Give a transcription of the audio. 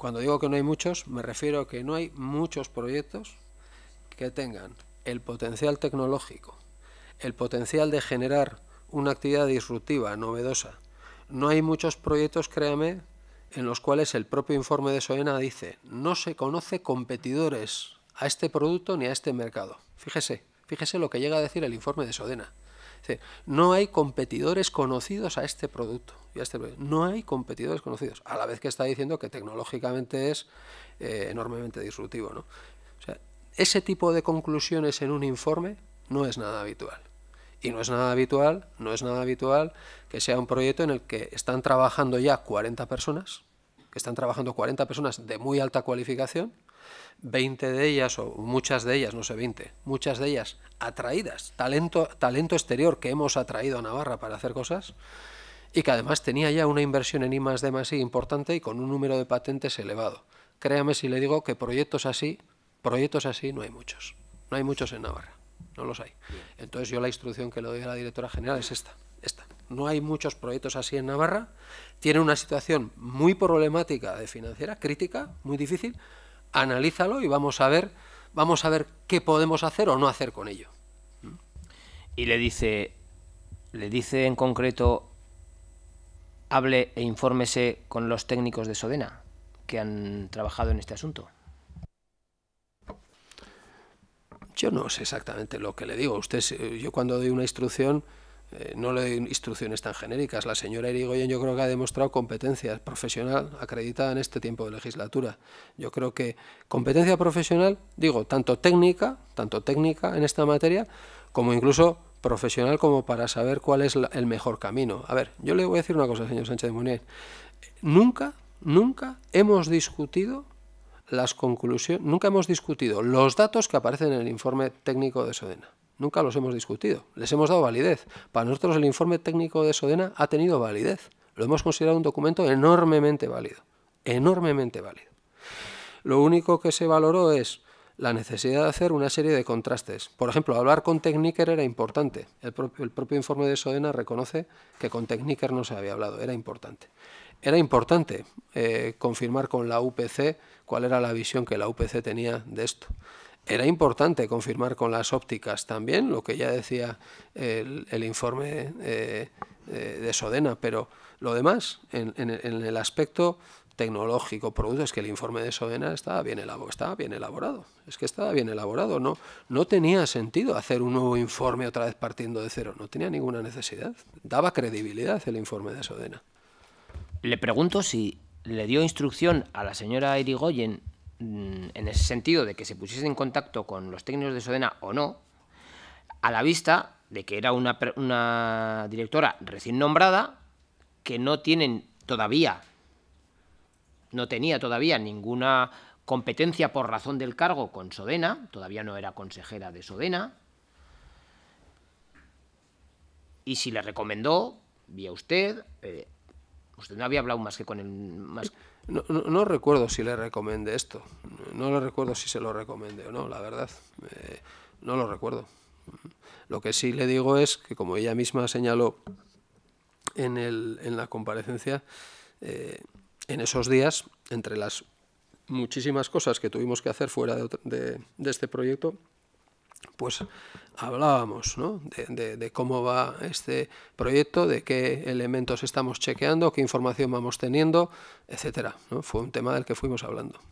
Cuando digo que no hay muchos, me refiero a que no hay muchos proyectos que tengan el potencial tecnológico, el potencial de generar una actividad disruptiva, novedosa. No hay muchos proyectos, créame, en los cuales el propio informe de Sodena dice no se conoce competidores a este producto ni a este mercado. Fíjese, fíjese lo que llega a decir el informe de Sodena no hay competidores conocidos a este producto. este No hay competidores conocidos. A la vez que está diciendo que tecnológicamente es eh, enormemente disruptivo. O sea, ese tipo de conclusiones en un informe no es nada habitual. Y no es nada habitual, no es nada habitual que sea un proyecto en el que están trabajando ya 40 personas que están trabajando 40 personas de muy alta cualificación, 20 de ellas, o muchas de ellas, no sé, 20, muchas de ellas atraídas, talento, talento exterior que hemos atraído a Navarra para hacer cosas, y que además tenía ya una inversión en I D I importante y con un número de patentes elevado. Créame si le digo que proyectos así, proyectos así no hay muchos. No hay muchos en Navarra, no los hay. Entonces yo la instrucción que le doy a la directora general es esta no hay muchos proyectos así en Navarra, tiene una situación muy problemática de financiera, crítica, muy difícil, analízalo y vamos a ver, vamos a ver qué podemos hacer o no hacer con ello. Y le dice, le dice en concreto, hable e infórmese con los técnicos de Sodena que han trabajado en este asunto. Yo no sé exactamente lo que le digo. Usted, yo cuando doy una instrucción, eh, no le doy instrucciones tan genéricas. La señora Irigoyen yo creo que ha demostrado competencia profesional acreditada en este tiempo de legislatura. Yo creo que competencia profesional, digo, tanto técnica, tanto técnica en esta materia, como incluso profesional como para saber cuál es el mejor camino. A ver, yo le voy a decir una cosa, señor Sánchez de Munier. Nunca, nunca hemos discutido las conclusiones, nunca hemos discutido los datos que aparecen en el informe técnico de Sodena nunca los hemos discutido, les hemos dado validez. Para nosotros el informe técnico de Sodena ha tenido validez, lo hemos considerado un documento enormemente válido, enormemente válido. Lo único que se valoró es la necesidad de hacer una serie de contrastes. Por ejemplo, hablar con Techniker era importante. El propio, informe de Sodena reconoce que con Techniker no se había hablado, era importante. Era importante eh, confirmar con la UPC cuál era la visión que la UPC tenía de esto. Era importante confirmar con las ópticas también, lo que ya decía el, informe eh, eh, de Sodena, pero lo demás, en, el aspecto tecnológico, producto, es que el informe de Sodena estaba bien, elaborado, bien elaborado, es que estaba bien elaborado, no, no tenía sentido hacer un nuevo informe otra vez partiendo de cero, no tenía ninguna necesidad, daba credibilidad el informe de Sodena. Le pregunto si le dio instrucción a la señora Irigoyen Mm, en ese sentido de que se pusiese en contacto con los técnicos de Sodena o no, a la vista de que era una, directora recién nombrada que no tienen todavía, no tenía todavía ninguna competencia por razón del cargo con Sodena, todavía no era consejera de Sodena, y si le recomendó, vía usted, eh, no había hablado más que con Más... No, recuerdo si le recomendé esto. No le recuerdo si se lo recomendé o no, la verdad. Eh, no lo recuerdo. Lo que sí le digo es que, como ella misma señaló en, la comparecencia, eh, en esos días, entre las muchísimas cosas que tuvimos que hacer fuera de este proyecto, pues hablábamos de, de, cómo va este proyecto, de qué elementos estamos chequeando, qué información vamos teniendo, etcétera. ¿no? Fue un tema del que fuimos hablando.